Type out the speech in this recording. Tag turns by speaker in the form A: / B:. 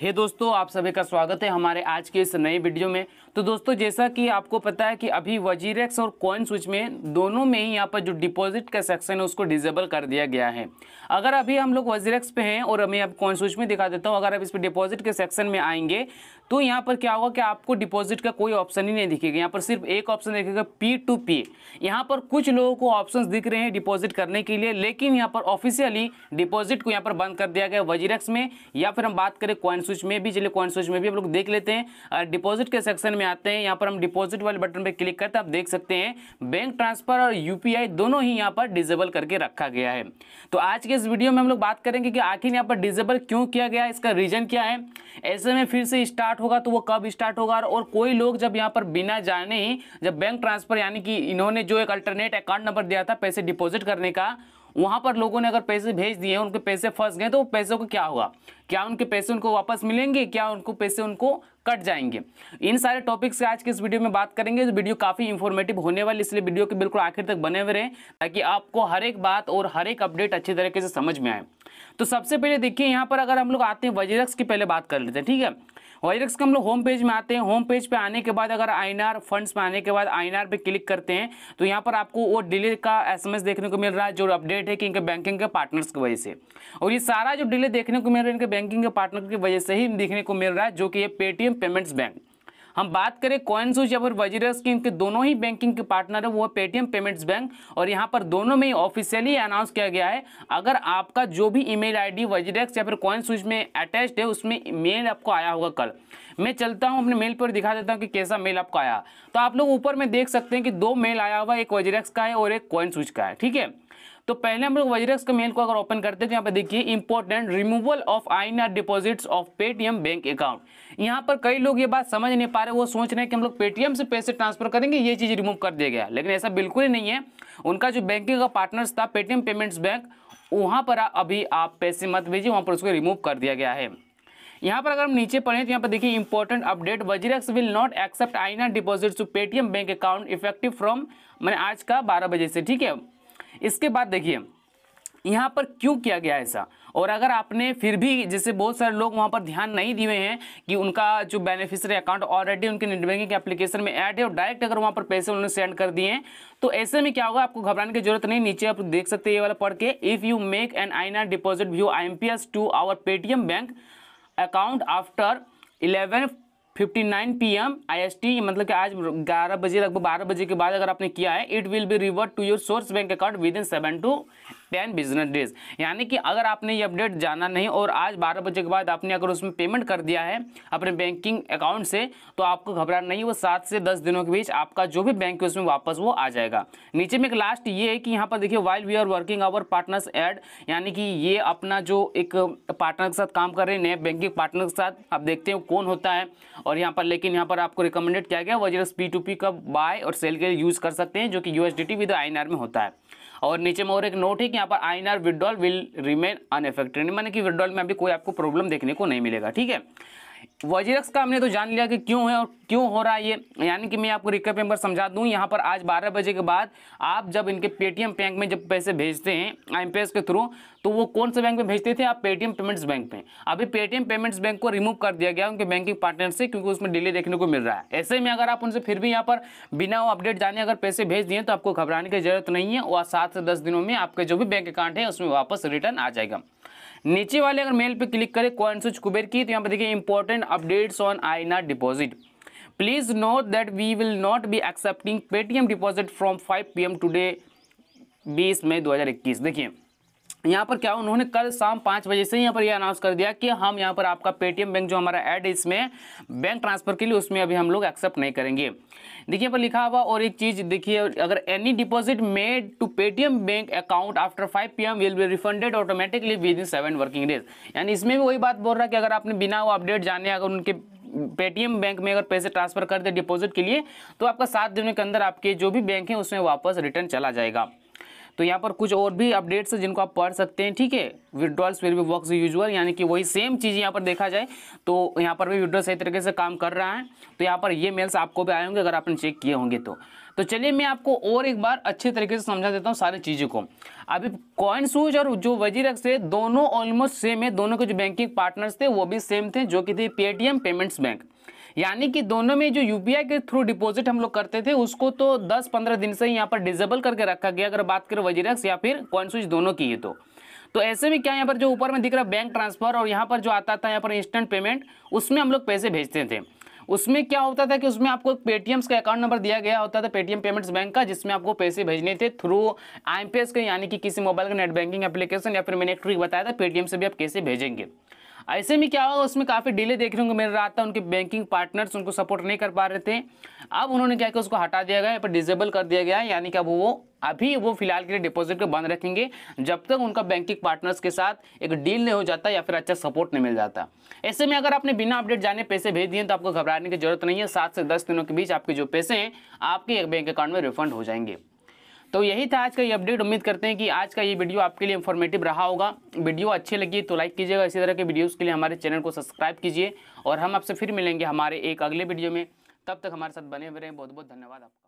A: हे दोस्तों आप सभी का स्वागत है हमारे आज के इस नए वीडियो में तो दोस्तों जैसा कि आपको पता है कि अभी वजीरेक्स और कॉइन स्विच में दोनों में ही यहाँ पर जो डिपॉजिट का सेक्शन है उसको डिजेबल कर दिया गया है अगर अभी हम लोग वजीरेक्स पे हैं और मैं अब कॉइन स्विच में दिखा देता हूँ अगर आप इस पर डिपॉजिट के सेक्शन में आएंगे तो यहाँ पर क्या होगा कि आपको डिपॉजिट का कोई ऑप्शन ही नहीं दिखेगा यहाँ पर सिर्फ एक ऑप्शन दिखेगा पी टू पी यहाँ पर कुछ लोगों को ऑप्शन दिख रहे हैं डिपॉजिट करने के लिए लेकिन यहाँ पर ऑफिशियली डिपॉजिट को यहाँ पर बंद कर दिया गया वजीरक्स में या फिर हम बात करें कॉइन स्विच में भी चलिए कॉइन स्विच में भी हम लोग देख लेते हैं डिपॉजिट के सेक्शन में आते हैं यहाँ पर हम डिपॉजिट वाले बटन पर क्लिक करते हैं आप देख सकते हैं बैंक ट्रांसफर और यू दोनों ही यहाँ पर डिजेबल करके रखा गया है तो आज के इस वीडियो में हम लोग बात करेंगे कि आखिर यहाँ पर डिजेबल क्यों किया गया इसका रीजन क्या है ऐसे में फिर से स्टार्ट स्टार्ट होगा तो वो कब स्टार्ट होगा और कोई लोग जब यहाँ पर बिना जाने ही जब बैंक ट्रांसफर यानी कि इन्होंने जो एक अल्टरनेट अकाउंट नंबर दिया था पैसे डिपॉजिट करने का वहाँ पर लोगों ने अगर पैसे भेज दिए उनके पैसे फंस गए तो पैसों को क्या होगा क्या उनके पैसे उनको वापस मिलेंगे क्या उनको पैसे उनको कट जाएंगे इन सारे टॉपिक्स आज के इस वीडियो में बात करेंगे तो वीडियो काफ़ी इन्फॉर्मेटिव होने वाली इसलिए वीडियो के बिल्कुल आखिर तक बने हुए रहें ताकि आपको हर एक बात और हर एक अपडेट अच्छी तरीके से समझ में आए तो सबसे पहले देखिए यहाँ पर अगर हम लोग आते हैं वजीरक्स की पहले बात कर लेते हैं ठीक है वाईरेक्स का हम लोग होम पेज में आते हैं होम पेज पे आने के बाद अगर आई फंड्स में आने के बाद आई पे क्लिक करते हैं तो यहाँ पर आपको वो डिले का एस देखने को मिल रहा है जो अपडेट है कि इनके बैंकिंग के पार्टनर्स की वजह से और ये सारा जो डिले देखने को मिल रहा है इनके बैंकिंग के पार्टनर की वजह से ही देखने को मिल रहा है जो कि ये पेटीएम पेमेंट्स बैंक हम बात करें कॉइन स्विच या फिर वजीरस की इनके दोनों ही बैंकिंग के पार्टनर है वो है पेटीएम पेमेंट्स बैंक और यहाँ पर दोनों में ही ऑफिशियली अनाउंस किया गया है अगर आपका जो भी ईमेल आईडी वजीरेक्स या फिर कॉइन स्विच में अटैच्ड है उसमें मेल आपको आया होगा कल मैं चलता हूँ अपने मेल पर दिखा देता हूँ कि कैसा मेल आपको आया तो आप लोग ऊपर में देख सकते हैं कि दो मेल आया हुआ एक वजीरक्स का है और एक कॉइन स्विच का है ठीक है तो पहले हम लोग वजरक्स के मेल को अगर ओपन करते हैं तो यहाँ पर देखिए important removal of I R deposits of Paytm bank account यहाँ पर कई लोग ये बात समझ नहीं पा रहे वो सोच रहे हैं कि हम लोग पेटीएम से पैसे ट्रांसफर करेंगे ये चीज़ रिमूव कर दिया गया लेकिन ऐसा बिल्कुल ही नहीं है उनका जो बैंकिंग का पार्टनर्स था पेटीएम पेमेंट्स बैंक वहाँ पर अभी आप पैसे मत भेजिए वहाँ पर उसको रिमूव कर दिया गया है यहाँ पर अगर हम नीचे पढ़ें तो यहाँ पर देखिए important update WazirX will not accept INR deposit to Paytm bank account effective from मैंने आज का बारह बजे से ठीक है इसके बाद देखिए यहाँ पर क्यों किया गया ऐसा और अगर आपने फिर भी जैसे बहुत सारे लोग वहाँ पर ध्यान नहीं दिए हैं कि उनका जो बेनिफिशरी अकाउंट ऑलरेडी उनके नेट बैंकिंग एप्लीकेशन में ऐड है और डायरेक्ट अगर वहाँ पर पैसे उन्होंने सेंड कर दिए हैं तो ऐसे में क्या होगा आपको घबराने की जरूरत नहीं नीचे आप देख सकते ये वाला पढ़ के if you make an I deposit via I P S to our Paytm bank account after eleven fifty nine P M I S T मतलब कि आज ग्यारह बजे लगभग बारह बजे के बाद अगर आपने किया है it will be revert to your source bank account within seven to ten business days यानी कि अगर आपने ये अपडेट जाना नहीं और आज बारह बजे के बाद आपने अगर उसमें पेमेंट कर दिया है अपने बैंकिंग अकाउंट से तो आपको घबरा नहीं वो सात से दस दिनों के बीच आपका जो भी बैंक है उसमें वापस वो आ जाएगा नीचे में एक लास्ट ये है कि यहाँ पर देखिए while we are working our partners add यानी कि ये अपना जो एक पार्टनर के साथ काम कर रहे हैं नए बैंकिंग पार्टनर के साथ आप देखते हैं कौन होता है और यहाँ पर लेकिन यहाँ पर आपको रिकमेंडेड किया गया वजह पी टू पी का बाय और सेल के लिए यूज़ कर सकते हैं जो कि U S D T with I में होता है और नीचे में और एक नोट है कि यहाँ पर I N R withdrawal will remain unaffected मैंने कि विड्रॉल में अभी कोई आपको प्रॉब्लम देखने को नहीं मिलेगा ठीक है वजीरक्स का हमने तो जान लिया कि क्यों है और क्यों हो रहा है ये यानी कि मैं आपको रिकअप मेंबर समझा दूं यहाँ पर आज 12 बजे के बाद आप जब इनके पेटीएम बैंक में जब पैसे भेजते हैं आई के थ्रू तो वो कौन से बैंक में भेजते थे आप पेटीएम पेमेंट्स बैंक में अभी पेटीएम पेमेंट्स बैंक को रिमूव कर दिया गया उनके बैंकिंग पार्टनर से क्योंकि उसमें डिले देखने को मिल रहा है ऐसे में अगर आप उनसे फिर भी यहाँ पर बिना अपडेट जाने अगर पैसे भेज दिए तो आपको घबराने की जरूरत नहीं है और सात से दस दिनों में आपका जो भी बैंक अकाउंट है उसमें वापस रिटर्न आ जाएगा नीचे वाले अगर मेल पे क्लिक करें कौन सुच कुबेर की तो यहाँ पर देखिए important updates on INR deposit please know that we will not be accepting Paytm deposit from 5 PM today 20 May 2021 देखिए यहाँ पर क्या उन्होंने कल शाम पाँच बजे से यहाँ पर ये यह अनाउंस कर दिया कि हम यहाँ पर आपका पेटीएम बैंक जो हमारा ऐड है इसमें बैंक ट्रांसफर के लिए उसमें अभी हम लोग एक्सेप्ट नहीं करेंगे देखिए यहाँ पर लिखा हुआ और एक चीज़ देखिए अगर any deposit made to Paytm bank account after five P M will be refunded automatically within seven working days यानी इसमें भी वही बात बोल रहा है कि अगर आपने बिना वो अपडेट जाने अगर उनके पेटीएम बैंक में अगर पैसे ट्रांसफर कर दे डिपॉजिट के लिए तो आपका सात दिनों के अंदर आपके जो भी बैंक है उसमें वापस रिटर्न चला जाएगा तो यहाँ पर कुछ और भी अपडेट्स जिनको आप पढ़ सकते हैं ठीक है withdrawals will be work usual यानी कि वही सेम चीज़ यहाँ पर देखा जाए तो यहाँ पर भी विड्रॉल सही तरीके से काम कर रहा है तो यहाँ पर ये मेल्स आपको भी आए होंगे अगर आपने चेक किए होंगे तो तो चलिए मैं आपको और एक बार अच्छे तरीके से समझा देता हूँ सारी चीज़ों को अभी कॉइन सूज और जो वजीर से दोनों ऑलमोस्ट सेम है दोनों के जो बैंकिंग पार्टनर्स थे वो भी सेम थे जो कि थे पेटीएम पेमेंट्स बैंक यानी कि दोनों में जो यूपीआई के थ्रू डिपॉजिट हम लोग करते थे उसको तो 10-15 दिन से ही यहाँ पर डिजेबल करके रखा गया अगर बात करें वजीरक्स या फिर कॉइन स्विच दोनों की है तो तो ऐसे में क्या यहाँ पर जो ऊपर में दिख रहा है बैंक ट्रांसफर और यहाँ पर जो आता था यहाँ पर इंस्टेंट पेमेंट उसमें हम लोग पैसे भेजते थे उसमें क्या होता था कि उसमें आपको एक का अकाउंट नंबर दिया गया होता था पेटीएम पेमेंट्स बैंक का जिसमें आपको पैसे भेजने थे थ्रू आई के यानी कि किसी मोबाइल का नेट बैंकिंग एप्लीकेशन या फिर मैंने एक ट्रिक बताया था पेटीएम से भी आप कैसे भेजेंगे ऐसे में क्या हुआ उसमें काफ़ी डिले देख रहे होंगे मेरे रात था उनके बैंकिंग पार्टनर्स उनको सपोर्ट नहीं कर पा रहे थे अब उन्होंने क्या किया उसको हटा दिया गया पर डिजेबल कर दिया गया यानी कि अब वो अभी वो फिलहाल के लिए डिपॉजिट को बंद रखेंगे जब तक उनका बैंकिंग पार्टनर्स के साथ एक डील नहीं हो जाता या फिर अच्छा सपोर्ट नहीं मिल जाता ऐसे में अगर आपने बिना अपडेट जाने पैसे भेज दिए तो आपको घबराने की जरूरत नहीं है सात से दस दिनों के बीच आपके जो पैसे हैं आपके बैंक अकाउंट में रिफंड हो जाएंगे तो यही था आज का ये अपडेट उम्मीद करते हैं कि आज का ये वीडियो आपके लिए इन्फॉर्मेटिव रहा होगा वीडियो अच्छी लगी तो लाइक कीजिएगा इसी तरह के वीडियोज़ के लिए हमारे चैनल को सब्सक्राइब कीजिए और हम आपसे फिर मिलेंगे हमारे एक अगले वीडियो में तब तक हमारे साथ बने हुए रहें बहुत बहुत धन्यवाद आपका